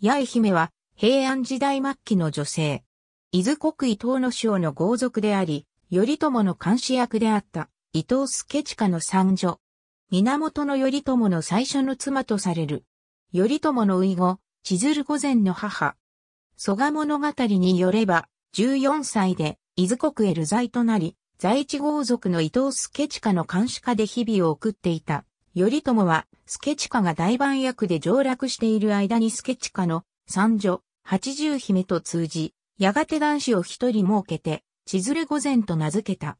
八重姫は平安時代末期の女性。伊豆国伊東の省の豪族であり、頼朝の監視役であった伊藤助親の三女。源頼朝の最初の妻とされる。頼朝の遺後、千鶴御前の母。蘇我物語によれば、14歳で伊豆国へ流罪となり、在地豪族の伊藤助親の監視下で日々を送っていた。頼朝は、スケチカが大番役で上洛している間にスケチカの三女、八十姫と通じ、やがて男子を一人設けて、千鶴御前と名付けた。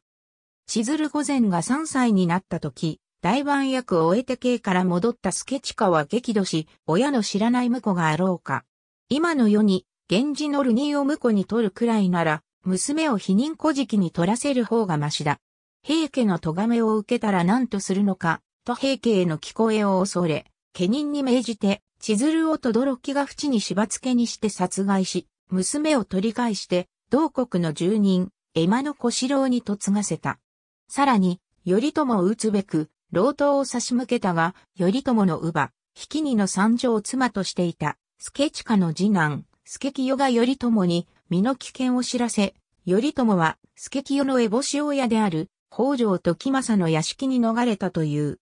千鶴御前が三歳になった時、大番役を終えて刑から戻ったスケチカは激怒し、親の知らない婿があろうか。今の世に、源氏の流人を婿に取るくらいなら、娘を否認古事記に取らせる方がましだ。平家の咎めを受けたら何とするのか、ト平家への聞こえを恐れ、家人に命じて、千鶴をとどろきが淵にしばつけにして殺害し、娘を取り返して、同国の住人、江間の小四郎に嫁がせた。さらに、頼朝を撃つべく、老頭を差し向けたが、頼朝の乳母、比企にの三女を妻としていた、助近の次男、助清が頼朝に、身の危険を知らせ、頼朝は、助清の烏帽子親である、北条時政の屋敷に逃れたという。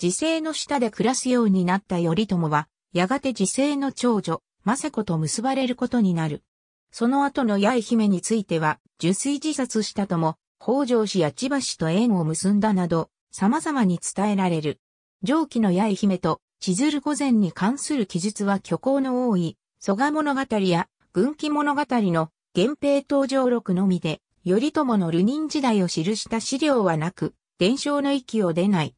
時勢の下で暮らすようになった頼朝は、やがて時勢の長女、政子と結ばれることになる。その後の八重姫については、受水自殺したとも、北条氏や千葉氏と縁を結んだなど、様々に伝えられる。上記の八重姫と、千鶴御前に関する記述は虚構の多い、蘇我物語や、軍記物語の、源平登場録のみで、頼朝の流人時代を記した資料はなく、伝承の域を出ない。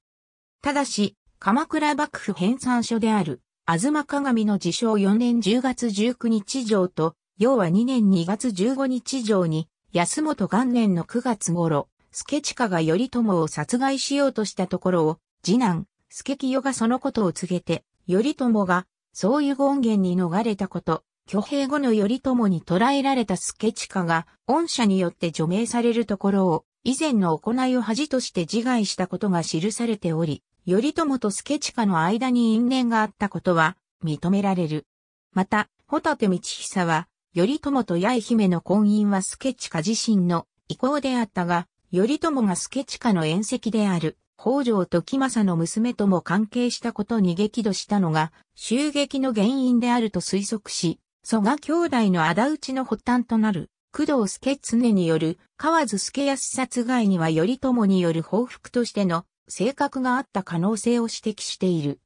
ただし、鎌倉幕府編纂書である、吾妻鏡の自称4年10月19日上と、要は2年2月15日上に、安本元年の9月頃、助親が頼朝を殺害しようとしたところを、次男、助清がそのことを告げて、頼朝が、そういう権限に逃れたこと、挙兵後の頼朝に捕らえられた助親が、恩赦によって除名されるところを、以前の行いを恥として自害したことが記されており、頼朝と助親の間に因縁があったことは認められる。また、ホタテ道久は、頼朝と八重姫の婚姻は助親自身の意向であったが、頼朝が助親の縁石である北条時政の娘とも関係したことに激怒したのが、襲撃の原因であると推測し、蘇我兄弟の仇討ちの発端となる、工藤助常による、河津助康殺害には頼朝による報復としての性格があった可能性を指摘している。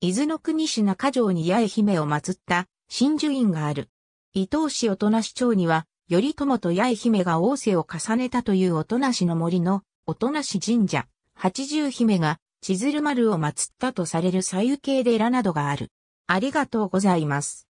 伊豆の国市中城に八重姫を祀った真珠院がある。伊東市人市町には、頼朝と八重姫が王政を重ねたという音無の森の音無神社、八十姫が千鶴丸を祀ったとされる左右系寺などがある。ありがとうございます。